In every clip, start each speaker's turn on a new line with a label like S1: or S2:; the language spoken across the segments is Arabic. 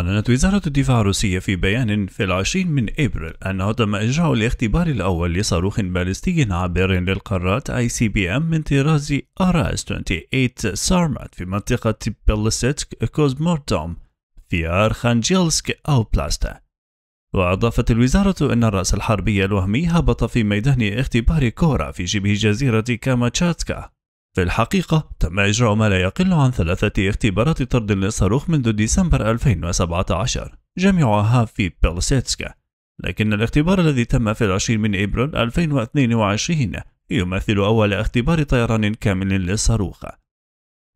S1: أعلنت وزارة الدفاع الروسية في بيان في العشرين من أبريل أنه تم إجراء الاختبار الأول لصاروخ باليستي عابر للقارات أي سي بي أم من طراز rs 28 سارمات في منطقة بلستك كوزمورتوم في أرخانجيلسك أو بلاستا وأضافت الوزارة أن الرأس الحربي الوهمي هبط في ميدان اختبار كورا في شبه جزيرة كاماتشاتكا في الحقيقة تم إجراء ما لا يقل عن ثلاثة اختبارات طرد للصاروخ منذ ديسمبر 2017 جميعها في بيلسيتسكا لكن الاختبار الذي تم في العشرين من إبريل 2022 يمثل أول اختبار طيران كامل للصاروخ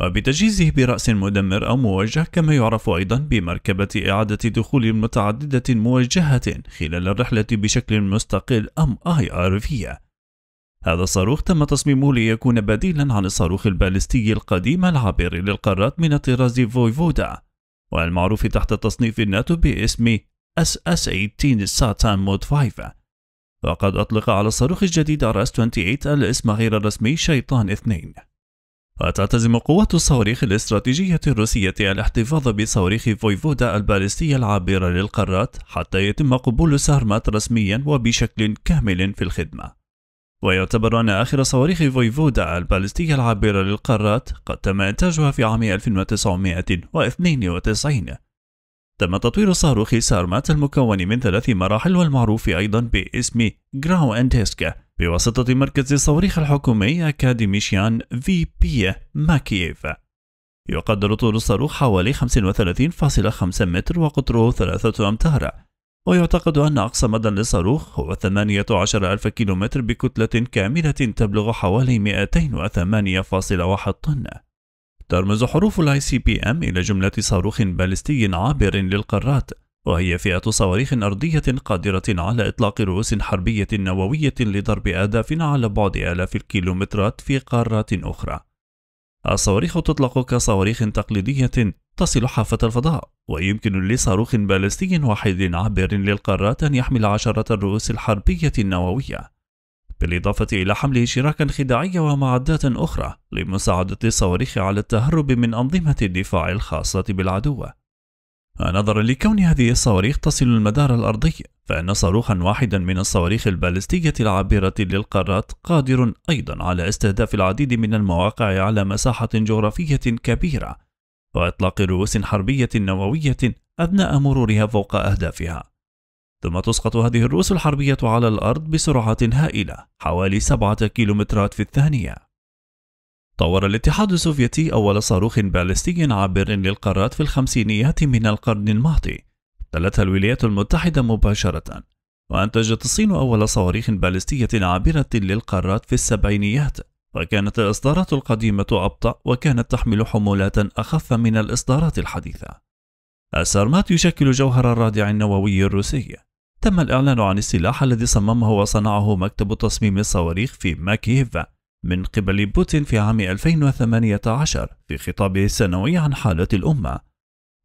S1: وبتجهيزه برأس مدمر أو موجه كما يعرف أيضا بمركبة إعادة دخول متعددة موجهة خلال الرحلة بشكل مستقل أم آي هذا الصاروخ تم تصميمه ليكون بديلا عن الصاروخ البالستي القديم العابر للقارات من الطراز فويفودا والمعروف تحت تصنيف الناتو باسم SS-18 ساتان مود 5 وقد أطلق على الصاروخ الجديد RS-28 الاسم غير الرسمي شيطان 2 وتعتزم قوات الصواريخ الاستراتيجية الروسية الاحتفاظ بصواريخ فويفودا البالستية العابرة للقارات حتى يتم قبول سارمات رسميا وبشكل كامل في الخدمة ويعتبر أن آخر صواريخ فويفودا البالستية العابرة للقارات قد تم إنتاجها في عام 1992 تم تطوير صاروخ سارمات المكون من ثلاث مراحل والمعروف أيضا باسم جراو أنديسكا بواسطة مركز الصواريخ الحكومي أكاديميشيان في بي ماكييف يقدر طول الصاروخ حوالي 35.5 متر وقطره 3 أمتار ويعتقد أن أقصى مدى للصاروخ هو 18 ألف كيلومتر بكتلة كاملة تبلغ حوالي 208.1 طن ترمز حروف الـ ICBM إلى جملة صاروخ باليستي عابر للقارات وهي فئة صواريخ أرضية قادرة على إطلاق رؤوس حربية نووية لضرب أهداف على بعد آلاف الكيلومترات في قارات أخرى الصواريخ تطلق كصواريخ تقليدية تصل حافة الفضاء ويمكن لصاروخ بالستي واحد عابر للقارات أن يحمل عشرة الرؤوس الحربية النووية بالإضافة إلى حمل شراكا خداعية ومعدات أخرى لمساعدة الصواريخ على التهرب من أنظمة الدفاع الخاصة بالعدو نظرا لكون هذه الصواريخ تصل المدار الأرضي فإن صاروخا واحدا من الصواريخ البالستية العابرة للقارات قادر أيضا على استهداف العديد من المواقع على مساحة جغرافية كبيرة وإطلاق رؤوس حربية نووية أثناء مرورها فوق أهدافها ثم تسقط هذه الرؤوس الحربية على الأرض بسرعة هائلة حوالي سبعة كيلومترات في الثانية طور الاتحاد السوفيتي أول صاروخ باليستي عابر للقارات في الخمسينيات من القرن الماضي تلتها الولايات المتحدة مباشرة وأنتجت الصين أول صواريخ باليستية عابرة للقارات في السبعينيات وكانت الإصدارات القديمة أبطأ وكانت تحمل حمولات أخف من الإصدارات الحديثة. السارمات يشكل جوهر الرادع النووي الروسي. تم الإعلان عن السلاح الذي صممه وصنعه مكتب تصميم الصواريخ في ماكييف من قبل بوتين في عام 2018 في خطابه السنوي عن حالة الأمة.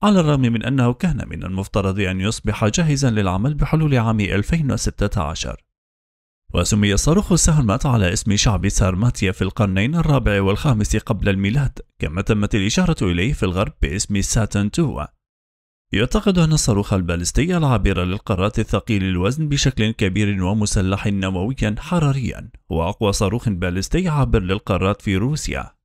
S1: على الرغم من أنه كان من المفترض أن يصبح جاهزا للعمل بحلول عام 2016 وسمي صاروخ سهرمات على اسم شعب سارماتيا في القرنين الرابع والخامس قبل الميلاد كما تمت الإشارة إليه في الغرب باسم ساتن 2 يعتقد أن الصاروخ البالستي العابر للقارات الثقيل الوزن بشكل كبير ومسلح نوويا حراريا هو أقوى صاروخ بالستي عابر للقارات في روسيا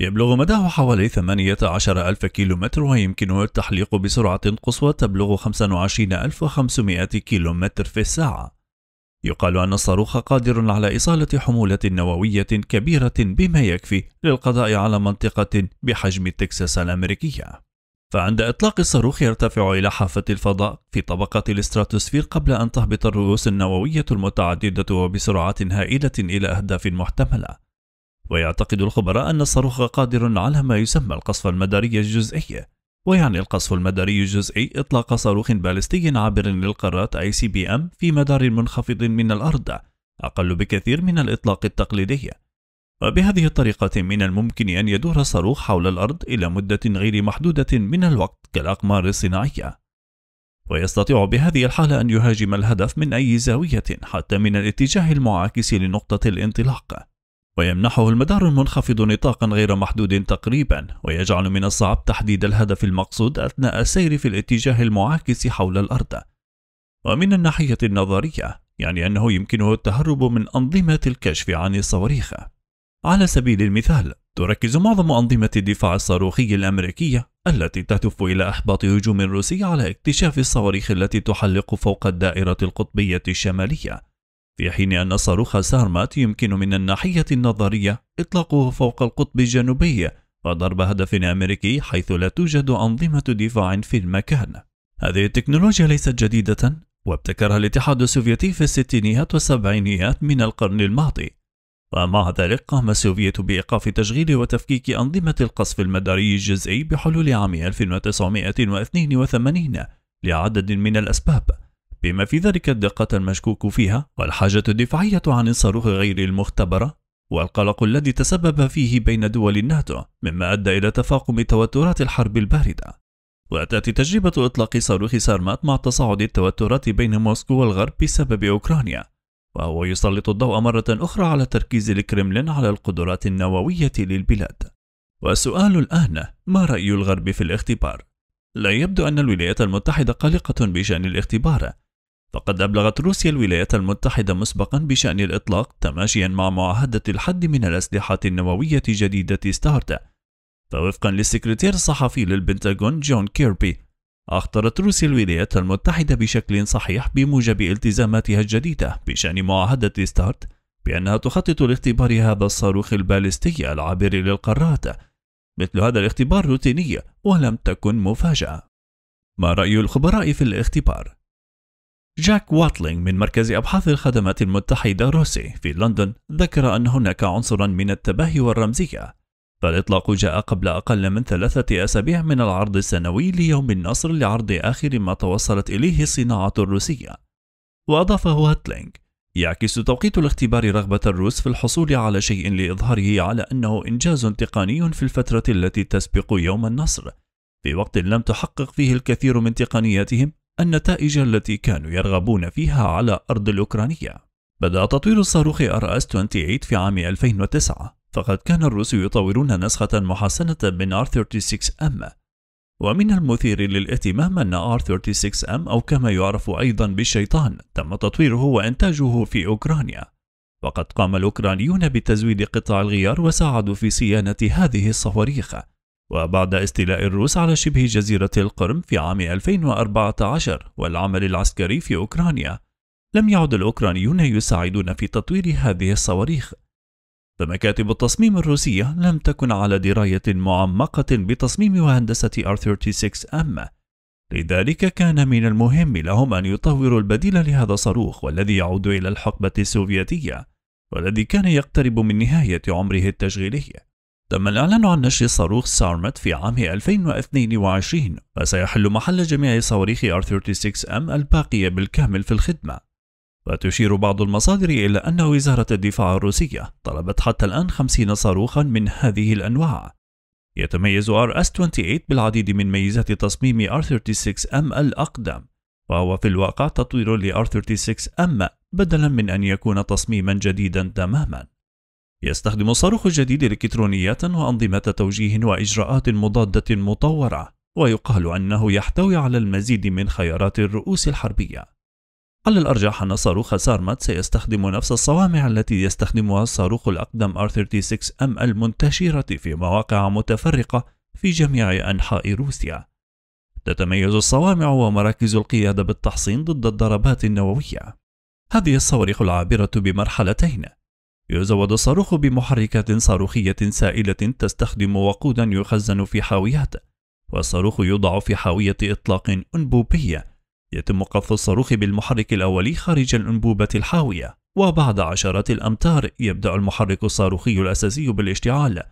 S1: يبلغ مداه حوالي 18 ألف كيلومتر ويمكنه التحليق بسرعة قصوى تبلغ 25500 كيلومتر في الساعة يقال أن الصاروخ قادر على إصالة حمولة نووية كبيرة بما يكفي للقضاء على منطقة بحجم تكساس الأمريكية فعند إطلاق الصاروخ يرتفع إلى حافة الفضاء في طبقة الاستراتوسفير قبل أن تهبط الرؤوس النووية المتعددة وبسرعات هائلة إلى أهداف محتملة ويعتقد الخبراء أن الصاروخ قادر على ما يسمى القصف المداري الجزئي ويعني القصف المداري الجزئي إطلاق صاروخ باليستي عابر للقارات أي سي بي أم في مدار منخفض من الأرض أقل بكثير من الإطلاق التقليدي وبهذه الطريقة من الممكن أن يدور الصاروخ حول الأرض إلى مدة غير محدودة من الوقت كالأقمار الصناعية ويستطيع بهذه الحالة أن يهاجم الهدف من أي زاوية حتى من الاتجاه المعاكس لنقطة الانطلاق ويمنحه المدار المنخفض نطاقا غير محدود تقريبا ويجعل من الصعب تحديد الهدف المقصود أثناء السير في الاتجاه المعاكس حول الأرض ومن الناحية النظرية يعني أنه يمكنه التهرب من أنظمة الكشف عن الصواريخ على سبيل المثال تركز معظم أنظمة الدفاع الصاروخي الأمريكية التي تهدف إلى إحباط هجوم روسي على اكتشاف الصواريخ التي تحلق فوق الدائرة القطبية الشمالية في حين أن صاروخ سارمات يمكن من الناحية النظرية إطلاقه فوق القطب الجنوبي وضرب هدف أمريكي حيث لا توجد أنظمة دفاع في المكان هذه التكنولوجيا ليست جديدة وابتكرها الاتحاد السوفيتي في الستينيات والسبعينيات من القرن الماضي ومع ذلك قام السوفيت بإيقاف تشغيل وتفكيك أنظمة القصف المداري الجزئي بحلول عام 1982 لعدد من الأسباب بما في ذلك الدقة المشكوك فيها والحاجة الدفاعية عن الصاروخ غير المختبرة والقلق الذي تسبب فيه بين دول الناتو مما أدى إلى تفاقم توترات الحرب الباردة وتأتي تجربة إطلاق صاروخ سارمات مع تصاعد التوترات بين موسكو والغرب بسبب أوكرانيا وهو يسلط الضوء مرة أخرى على تركيز الكرملين على القدرات النووية للبلاد والسؤال الآن ما رأي الغرب في الاختبار؟ لا يبدو أن الولايات المتحدة قلقة بشأن الاختبار فقد أبلغت روسيا الولايات المتحدة مسبقا بشأن الإطلاق تماشيا مع معاهدة الحد من الأسلحة النووية جديدة ستارت فوفقا للسكرتير الصحفي للبنتاغون جون كيربي أخطرت روسيا الولايات المتحدة بشكل صحيح بموجب التزاماتها الجديدة بشأن معاهدة ستارت بأنها تخطط لاختبار هذا الصاروخ البالستي العابر للقارات مثل هذا الاختبار روتيني ولم تكن مفاجأة ما رأي الخبراء في الاختبار؟ جاك واتلينغ من مركز أبحاث الخدمات المتحدة روسي في لندن ذكر أن هناك عنصرا من التباهي والرمزية فالإطلاق جاء قبل أقل من ثلاثة أسابيع من العرض السنوي ليوم النصر لعرض آخر ما توصلت إليه الصناعة الروسية وأضاف واتلينغ يعكس توقيت الاختبار رغبة الروس في الحصول على شيء لإظهاره على أنه إنجاز تقني في الفترة التي تسبق يوم النصر في وقت لم تحقق فيه الكثير من تقنياتهم النتائج التي كانوا يرغبون فيها على أرض الأوكرانية. بدأ تطوير الصاروخ RS-28 في عام 2009 فقد كان الروس يطورون نسخة محسنة من R36M ومن المثير للاهتمام أن R36M أو كما يعرف أيضا بالشيطان تم تطويره وإنتاجه في أوكرانيا وقد قام الأوكرانيون بتزويد قطع الغيار وساعدوا في صيانة هذه الصواريخ وبعد استيلاء الروس على شبه جزيرة القرم في عام 2014 والعمل العسكري في أوكرانيا لم يعد الأوكرانيون يساعدون في تطوير هذه الصواريخ فمكاتب التصميم الروسية لم تكن على دراية معمقة بتصميم وهندسة R36M لذلك كان من المهم لهم أن يطوروا البديل لهذا الصاروخ والذي يعود إلى الحقبة السوفيتية والذي كان يقترب من نهاية عمره التشغيلي تم الإعلان عن نشر صاروخ سارمت في عام 2022 وسيحل محل جميع صواريخ R36M الباقية بالكامل في الخدمة وتشير بعض المصادر إلى أن وزارة الدفاع الروسية طلبت حتى الآن 50 صاروخا من هذه الأنواع يتميز RS-28 بالعديد من ميزات تصميم R36M الأقدم وهو في الواقع تطوير لـ R36M بدلا من أن يكون تصميما جديدا تماما يستخدم الصاروخ الجديد إلكترونيات وأنظمة توجيه وإجراءات مضادة مطورة ويقال أنه يحتوي على المزيد من خيارات الرؤوس الحربية على الأرجح أن صاروخ سارمات سيستخدم نفس الصوامع التي يستخدمها الصاروخ الأقدم 36 ام المنتشرة في مواقع متفرقة في جميع أنحاء روسيا تتميز الصوامع ومراكز القيادة بالتحصين ضد الضربات النووية هذه الصواريخ العابرة بمرحلتين يزود الصاروخ بمحركات صاروخية سائلة تستخدم وقودا يخزن في حاويات والصاروخ يوضع في حاوية إطلاق أنبوبية يتم قف الصاروخ بالمحرك الأولي خارج الأنبوبة الحاوية وبعد عشرات الأمتار يبدأ المحرك الصاروخي الأساسي بالاشتعال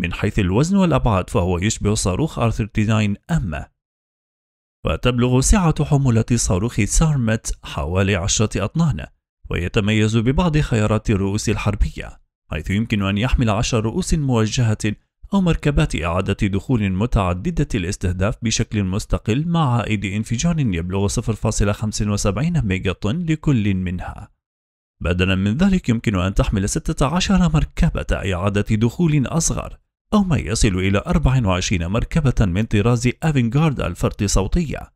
S1: من حيث الوزن والأبعاد فهو يشبه صاروخ r 39 أما وتبلغ سعة حمولة صاروخ سارمت حوالي عشرة أطنان ويتميز ببعض خيارات الرؤوس الحربية حيث يمكن أن يحمل عشر رؤوس موجهة أو مركبات إعادة دخول متعددة الاستهداف بشكل مستقل مع عائد انفجار يبلغ 0.75 طن لكل منها بدلا من ذلك يمكن أن تحمل 16 مركبة إعادة دخول أصغر أو ما يصل إلى 24 مركبة من طراز أفنغارد الفرط صوتية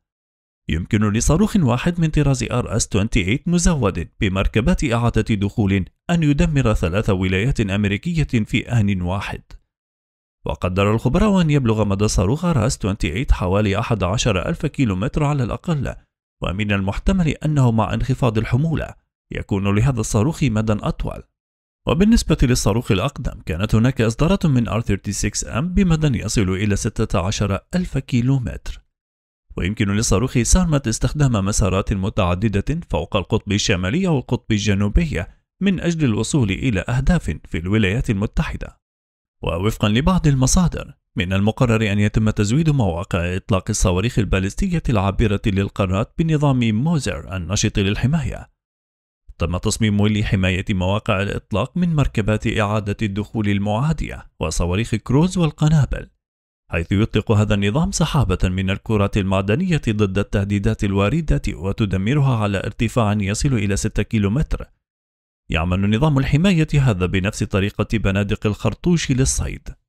S1: يمكن لصاروخ واحد من طراز RS-28 مزود بمركبات إعادة دخول أن يدمر ثلاث ولايات أمريكية في آن واحد وقدر الخبراء أن يبلغ مدى صاروخ RS-28 حوالي 11 ألف كيلومتر على الأقل ومن المحتمل أنه مع انخفاض الحمولة يكون لهذا الصاروخ مدى أطول وبالنسبة للصاروخ الأقدم كانت هناك إصدارات من R36M بمدى يصل إلى 16 ألف كيلومتر ويمكن للصاروخ سارمة استخدام مسارات متعددة فوق القطب الشمالي والقطب الجنوبي من أجل الوصول إلى أهداف في الولايات المتحدة ووفقا لبعض المصادر من المقرر أن يتم تزويد مواقع إطلاق الصواريخ البالستية العابرة للقارات بنظام موزر النشط للحماية تم تصميم لحماية مواقع الإطلاق من مركبات إعادة الدخول المعادية وصواريخ كروز والقنابل حيث يطلق هذا النظام سحابة من الكرة المعدنية ضد التهديدات الواردة وتدمرها على ارتفاع يصل إلى 6 كيلومتر. يعمل نظام الحماية هذا بنفس طريقة بنادق الخرطوش للصيد،